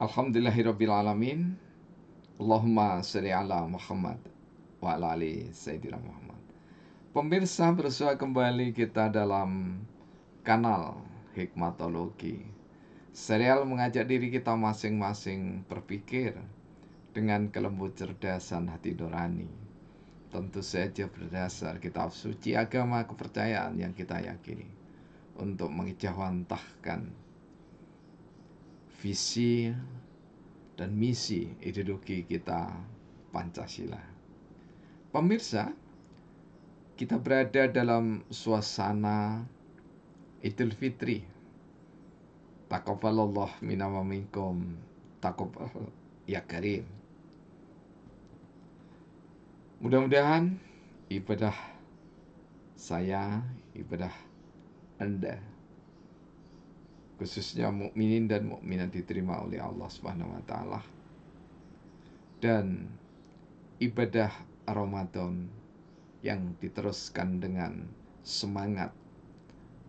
Alhamdulillahirrabbilalamin Allahumma salli ala Muhammad wa ala ali Sayyidina Muhammad. Pemirsa bersua kembali kita dalam kanal Hikmatologi. Serial mengajak diri kita masing-masing berpikir dengan kelembut cerdasan hati nurani. Tentu saja berdasar kitab suci agama kepercayaan yang kita yakini untuk mengejawantahkan visi dan misi ideologi kita Pancasila. Pemirsa, kita berada dalam suasana Idul Fitri. Taqabbalallah minna wa ya karim. Mudah-mudahan ibadah saya, ibadah Anda khususnya mukminin dan mukminat diterima oleh Allah Subhanahu wa taala. Dan ibadah Ramadan yang diteruskan dengan semangat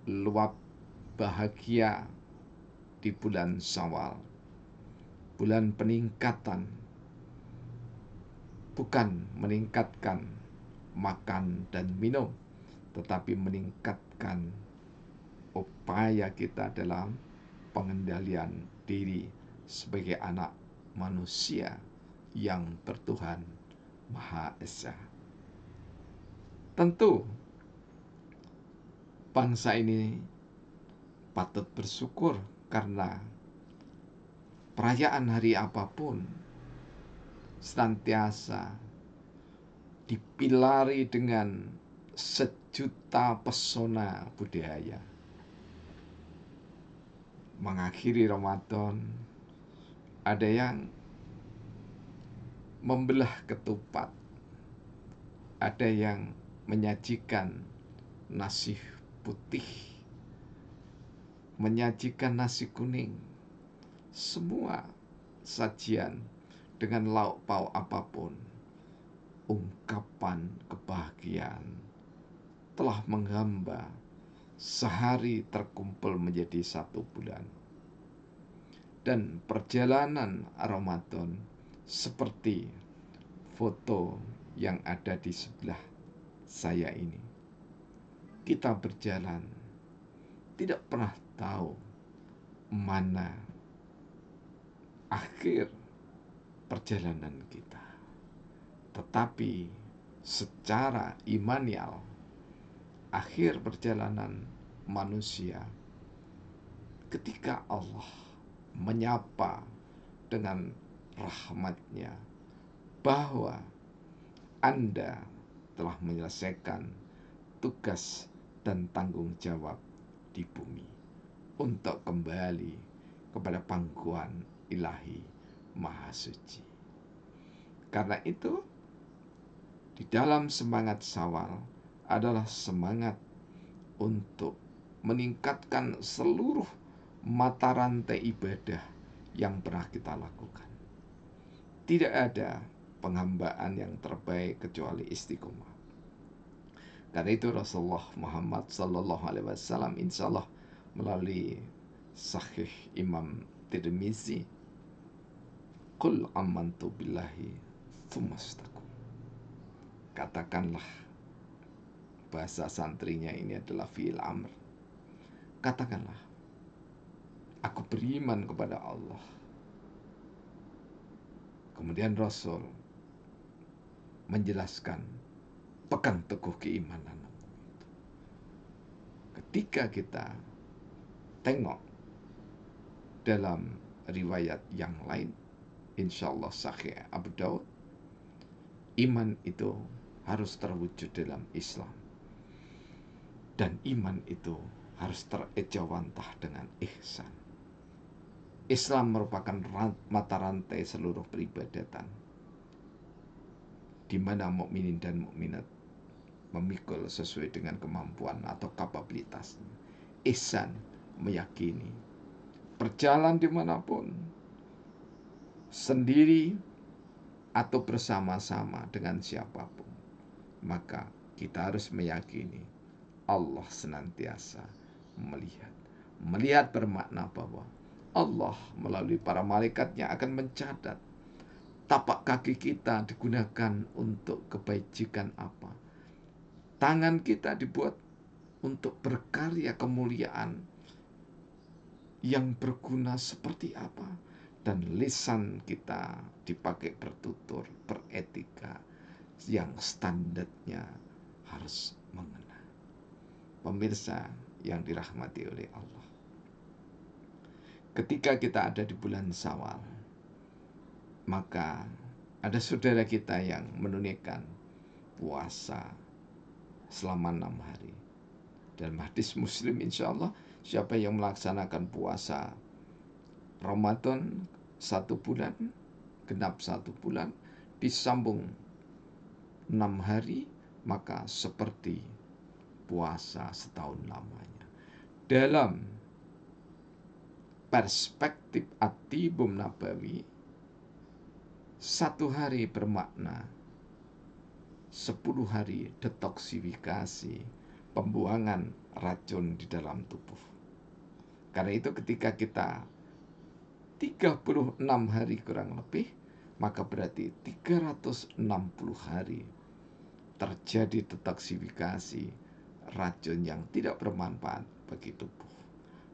luap bahagia di bulan Syawal. Bulan peningkatan bukan meningkatkan makan dan minum, tetapi meningkatkan upaya kita dalam pengendalian diri sebagai anak manusia yang bertuhan Maha Esa. Tentu bangsa ini patut bersyukur karena perayaan hari apapun senantiasa dipilari dengan sejuta pesona budaya mengakhiri Ramadan, ada yang membelah ketupat, ada yang menyajikan nasi putih, menyajikan nasi kuning, semua sajian dengan lauk pauk apapun. Ungkapan kebahagiaan telah menghamba sehari terkumpul menjadi satu bulan. Dan perjalanan Ramadan seperti foto yang ada di sebelah saya ini. Kita berjalan, tidak pernah tahu mana akhir perjalanan kita. Tetapi secara imanial akhir perjalanan manusia ketika Allah menyapa dengan rahmatnya bahwa Anda telah menyelesaikan tugas dan tanggung jawab di bumi untuk kembali kepada pangkuan ilahi maha suci. Karena itu, di dalam semangat sawal, adalah semangat untuk meningkatkan seluruh mata rantai ibadah yang pernah kita lakukan. Tidak ada penghambaan yang terbaik kecuali istiqomah. Karena itu Rasulullah Muhammad Sallallahu Alaihi Wasallam insya Allah melalui Sahih Imam Tirmizi, Kul amantu billahi Katakanlah bahasa santrinya ini adalah fi'il amr. Katakanlah, aku beriman kepada Allah. Kemudian Rasul menjelaskan, pekan teguh keimanan. Ketika kita tengok dalam riwayat yang lain, insya Allah Sahih Abu Daud, iman itu harus terwujud dalam Islam. Dan iman itu harus terejawantah dengan ihsan. Islam merupakan mata rantai seluruh peribadatan di mana mukminin dan mukminat memikul sesuai dengan kemampuan atau kapabilitas. Ihsan meyakini berjalan dimanapun sendiri atau bersama-sama dengan siapapun maka kita harus meyakini Allah senantiasa melihat. Melihat bermakna bahwa Allah melalui para malaikatnya akan mencatat tapak kaki kita digunakan untuk kebajikan apa. Tangan kita dibuat untuk berkarya kemuliaan yang berguna seperti apa dan lisan kita dipakai bertutur beretika yang standarnya harus mengenal pemirsa yang dirahmati oleh Allah. Ketika kita ada di bulan Sawal, maka ada saudara kita yang menunaikan puasa selama enam hari. Dan hadis Muslim insya Allah siapa yang melaksanakan puasa Ramadan satu bulan, genap satu bulan, disambung enam hari, maka seperti berpuasa setahun lamanya. Dalam perspektif Atibum Nabawi, satu hari bermakna sepuluh hari detoksifikasi, pembuangan racun di dalam tubuh. Karena itu ketika kita 36 hari kurang lebih, maka berarti 360 hari terjadi detoksifikasi, racun yang tidak bermanfaat bagi tubuh.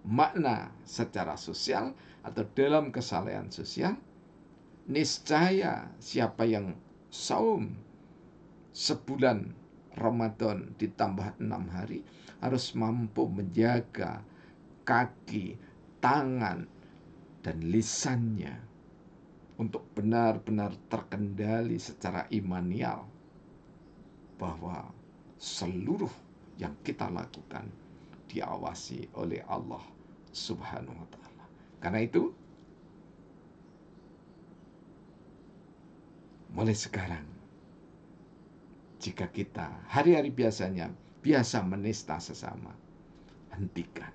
Makna secara sosial atau dalam kesalahan sosial, niscaya siapa yang saum sebulan Ramadan ditambah enam hari harus mampu menjaga kaki, tangan, dan lisannya untuk benar-benar terkendali secara imanial bahwa seluruh kita lakukan diawasi oleh Allah Subhanahu wa taala. Karena itu mulai sekarang jika kita hari-hari biasanya biasa menista sesama, hentikan.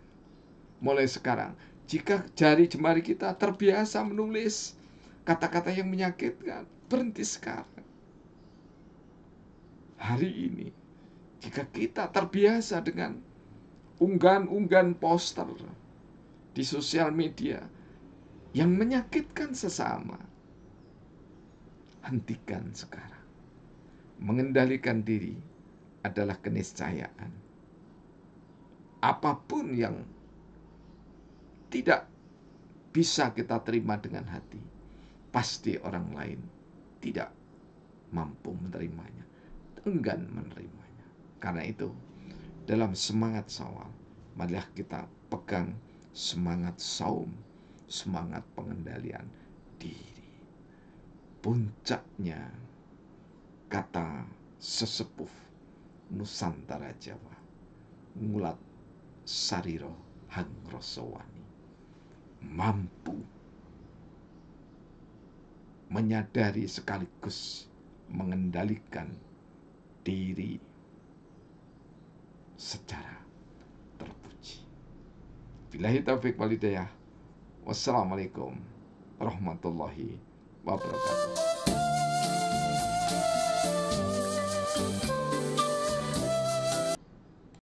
Mulai sekarang, jika jari jemari kita terbiasa menulis kata-kata yang menyakitkan, berhenti sekarang. Hari ini jika kita terbiasa dengan unggahan-unggahan poster di sosial media yang menyakitkan sesama, hentikan sekarang. Mengendalikan diri adalah keniscayaan. Apapun yang tidak bisa kita terima dengan hati, pasti orang lain tidak mampu menerimanya, enggan menerima. Karena itu, dalam semangat Sawal, marilah kita pegang semangat saum, semangat pengendalian diri. Puncaknya kata sesepuh Nusantara Jawa, ngulat sariro hang rosowani. Mampu menyadari sekaligus mengendalikan diri secara terpuji. Bilahi taufik walidayah. Wassalamualaikum warahmatullahi wabarakatuh.